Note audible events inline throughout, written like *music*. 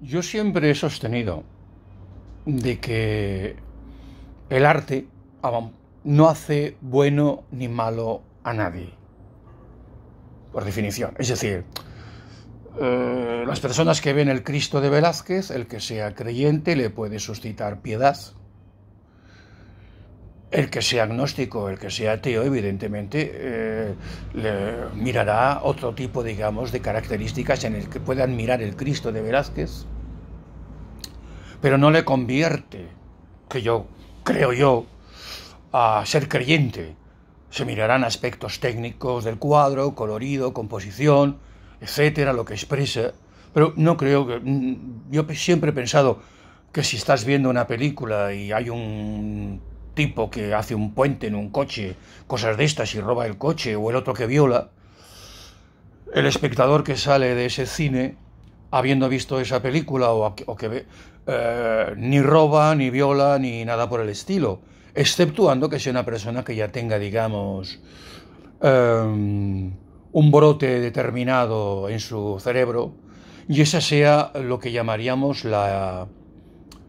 Yo siempre he sostenido de que el arte no hace bueno ni malo a nadie, por definición. Es decir, eh, las personas que ven el Cristo de Velázquez, el que sea creyente le puede suscitar piedad, el que sea agnóstico, el que sea ateo, evidentemente eh, mirará otro tipo, digamos, de características en el que puede admirar el Cristo de Velázquez, pero no le convierte, que yo creo yo, a ser creyente. Se mirarán aspectos técnicos del cuadro, colorido, composición, etcétera, lo que expresa, pero no creo que. Yo siempre he pensado que si estás viendo una película y hay un tipo que hace un puente en un coche, cosas de estas y roba el coche, o el otro que viola, el espectador que sale de ese cine, habiendo visto esa película, o, que ve, eh, ni roba, ni viola, ni nada por el estilo, exceptuando que sea una persona que ya tenga, digamos, em, un brote determinado en su cerebro, y esa sea lo que llamaríamos la,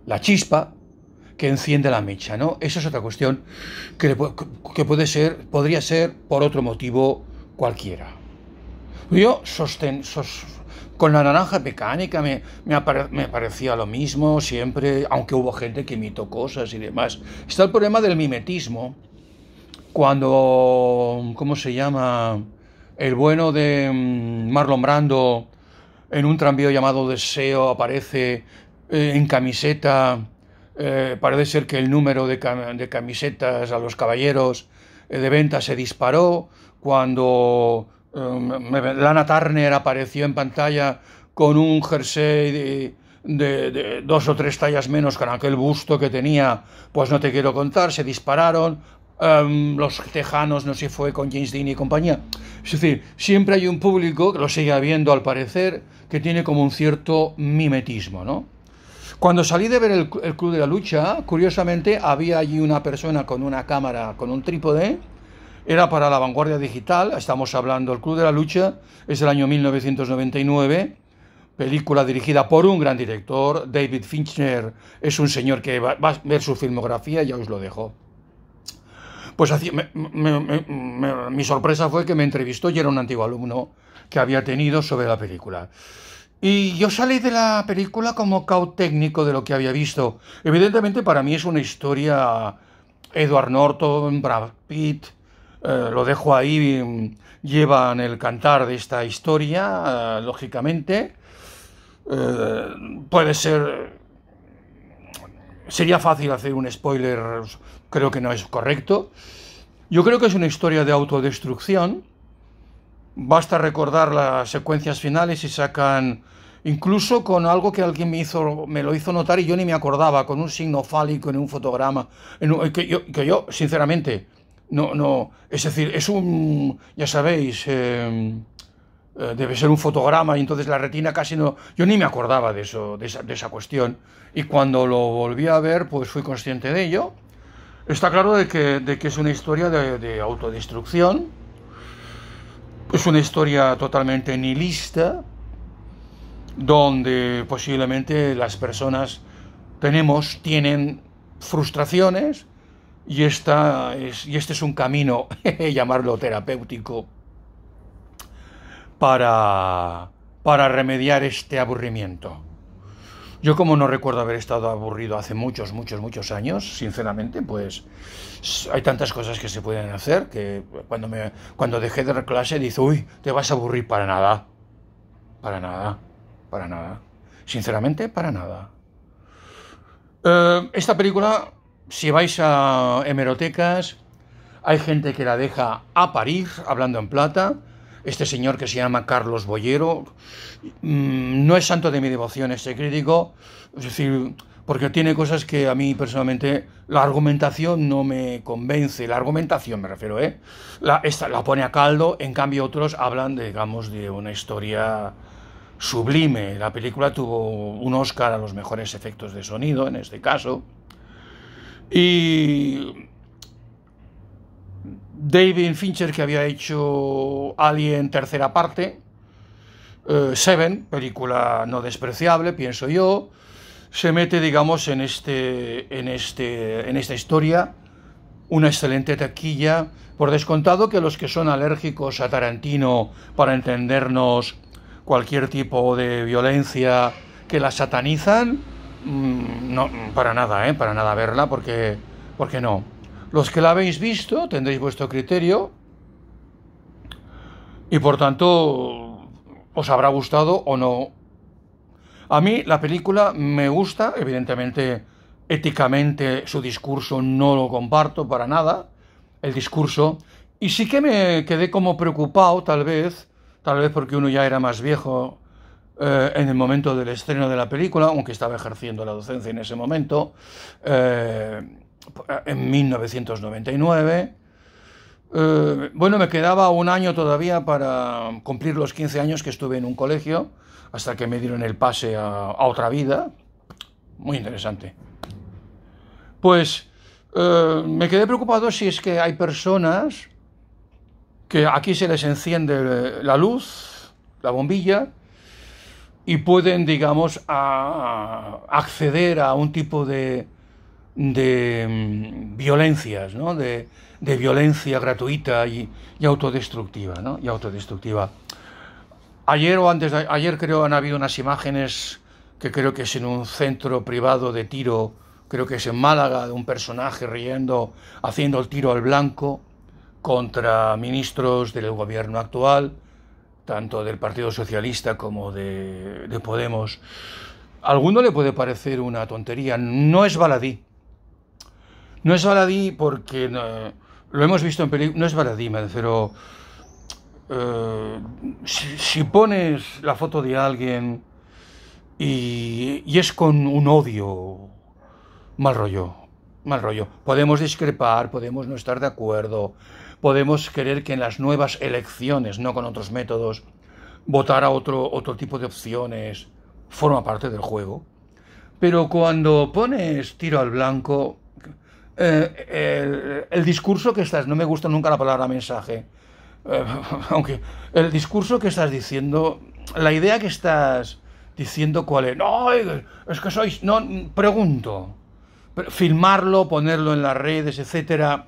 la chispa que enciende la mecha, ¿no? Esa es otra cuestión que, que puede ser, podría ser por otro motivo cualquiera. Yo con la naranja mecánica me, me, me, parecía lo mismo siempre, aunque hubo gente que imitó cosas y demás. Está el problema del mimetismo. Cuando, ¿cómo se llama? El bueno de mm, Marlon Brando en un tranvío llamado Deseo aparece eh, en camiseta eh, parece ser que el número de, camisetas a los caballeros eh, de venta se disparó cuando em, Lana Turner apareció en pantalla con un jersey de, dos o tres tallas menos con aquel busto que tenía, pues no te quiero contar, se dispararon. Em, los tejanos, no sé si fue con James Dean y compañía. Es decir, siempre hay un público, que lo sigue habiendo al parecer, que tiene como un cierto mimetismo, ¿no? Cuando salí de ver el, Club de la Lucha, curiosamente había allí una persona con una cámara, con un trípode. Era para la vanguardia digital, estamos hablando, del Club de la Lucha es el año 1999, película dirigida por un gran director, David Fincher, es un señor que va, a ver su filmografía, ya os lo dejo. Pues mi sorpresa fue que me entrevistó y era un antiguo alumno que había tenido sobre la película. Y yo salí de la película como cautécnico de lo que había visto. Evidentemente para mí es una historia Edward Norton, Brad Pitt, eh, lo dejo ahí, llevan el cantar de esta historia, eh, lógicamente. Eh, puede ser... Sería fácil hacer un spoiler, creo que no es correcto. Yo creo que es una historia de autodestrucción, Basta recordar las secuencias finales y sacan incluso con algo que alguien me hizo me lo hizo notar y yo ni me acordaba, con un signo fálico en un fotograma, que, yo, que, yo, sinceramente no no, es decir, es un ya sabéis em, eh, debe ser un fotograma y entonces la retina casi no... Yo ni me acordaba de, eso, de esa, cuestión y cuando lo volví a ver pues fui consciente de ello. Está claro de que, es una historia de autodestrucción es una historia totalmente nihilista, donde posiblemente las personas tenemos, tienen frustraciones y, esta y este es un camino, *laughs* llamarlo terapéutico, para remediar este aburrimiento. Yo como no recuerdo haber estado aburrido hace muchos, muchos, muchos años, sinceramente, pues hay tantas cosas que se pueden hacer que cuando, me, cuando dejé de clase dice, uy, te vas a aburrir para nada. Para nada, para nada. Sinceramente, para nada. Eh, esta película, si vais a hemerotecas, hay gente que la deja a París, hablando en plata, este señor que se llama Carlos Boyero, mm, no es santo de mi devoción este crítico, es decir, porque tiene cosas que a mí personalmente la argumentación no me convence, la argumentación me refiero, ¿eh? La, pone a caldo, en cambio otros hablan, digamos, de una historia sublime. La película tuvo un Oscar a los mejores efectos de sonido, en este caso. Y David Fincher que había hecho Alien tercera parte, eh, Seven, película no despreciable, pienso yo, se mete, digamos, en, este, en, este, en esta historia, una excelente taquilla, por descontado que los que son alérgicos a Tarantino, para entendernos, cualquier tipo de violencia que la satanizan, mm, no, para nada, ¿eh? para nada verla, porque, porque no. Los que la habéis visto tendréis vuestro criterio y por tanto os habrá gustado o no. A mí la película me gusta, evidentemente éticamente su discurso no lo comparto para nada, el discurso, y sí que me quedé como preocupado tal vez, tal vez porque uno ya era más viejo eh, en el momento del estreno de la película, aunque estaba ejerciendo la docencia en ese momento. Eh, en 1999. Eh, bueno, me quedaba un año todavía para cumplir los 15 años que estuve en un colegio, hasta que me dieron el pase a, otra vida. Muy interesante. Pues eh, me quedé preocupado si es que hay personas que aquí se les enciende la luz, la bombilla, y pueden, digamos, acceder a un tipo de, de mm, violencias, ¿no? de, violencia gratuita y, autodestructiva, ¿no? y autodestructiva. Ayer o antes de ayer creo han habido unas imágenes que creo que es en un centro privado de tiro, creo que es en Málaga, de un personaje riendo, haciendo el tiro al blanco contra ministros del gobierno actual, tanto del Partido Socialista como de, de Podemos. A alguno le puede parecer una tontería, no es baladí, no es baladí porque eh, lo hemos visto en películas, no es baladí, me Eh, si, pones la foto de alguien y, es con un odio, mal rollo, mal rollo. Podemos discrepar, podemos no estar de acuerdo, podemos querer que en las nuevas elecciones, no con otros métodos, votar a otro, otro tipo de opciones, forma parte del juego. Pero cuando pones tiro al blanco, eh, el, discurso que estás, no me gusta nunca la palabra mensaje, eh, *laughs* aunque el discurso que estás diciendo, la idea que estás diciendo cuál es, no, es que sois, no, pregunto, filmarlo, ponerlo en las redes, etcétera.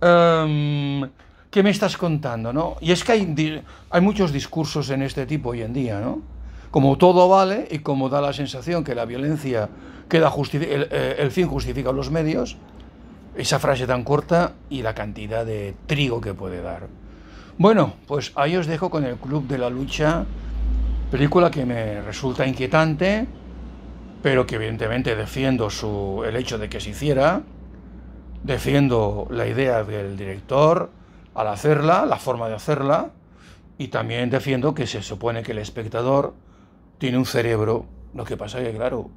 Em, ¿Qué me estás contando? Y es que hay, hay muchos discursos en este tipo hoy en día, ¿no? Como todo vale y como da la sensación que la violencia queda eh, el fin justifica los medios, esa frase tan corta y la cantidad de trigo que puede dar. Bueno, pues ahí os dejo con el Club de la Lucha, película que me resulta inquietante, pero que evidentemente defiendo el hecho de que se hiciera, defiendo la idea del director al hacerla, la forma de hacerla, y también defiendo que se supone que el espectador tiene un cerebro, lo que pasa que claro,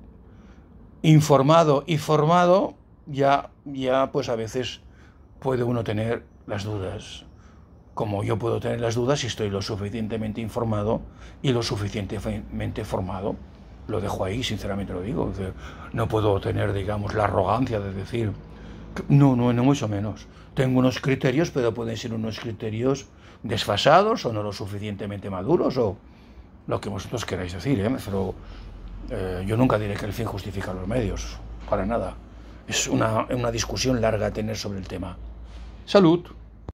informado y formado, ya, ya pues a veces puede uno tener las dudas, como yo puedo tener las dudas si estoy lo suficientemente informado y lo suficientemente formado. Lo dejo ahí, sinceramente lo digo. No puedo tener, digamos, la arrogancia de decir, no, no, no mucho menos. Tengo unos criterios, pero pueden ser unos criterios desfasados o no lo suficientemente maduros o lo que vosotros queráis decir, ¿eh? pero eh, yo nunca diré que el fin justifica los medios, para nada es una, una discusión larga a tener sobre el tema. Salud.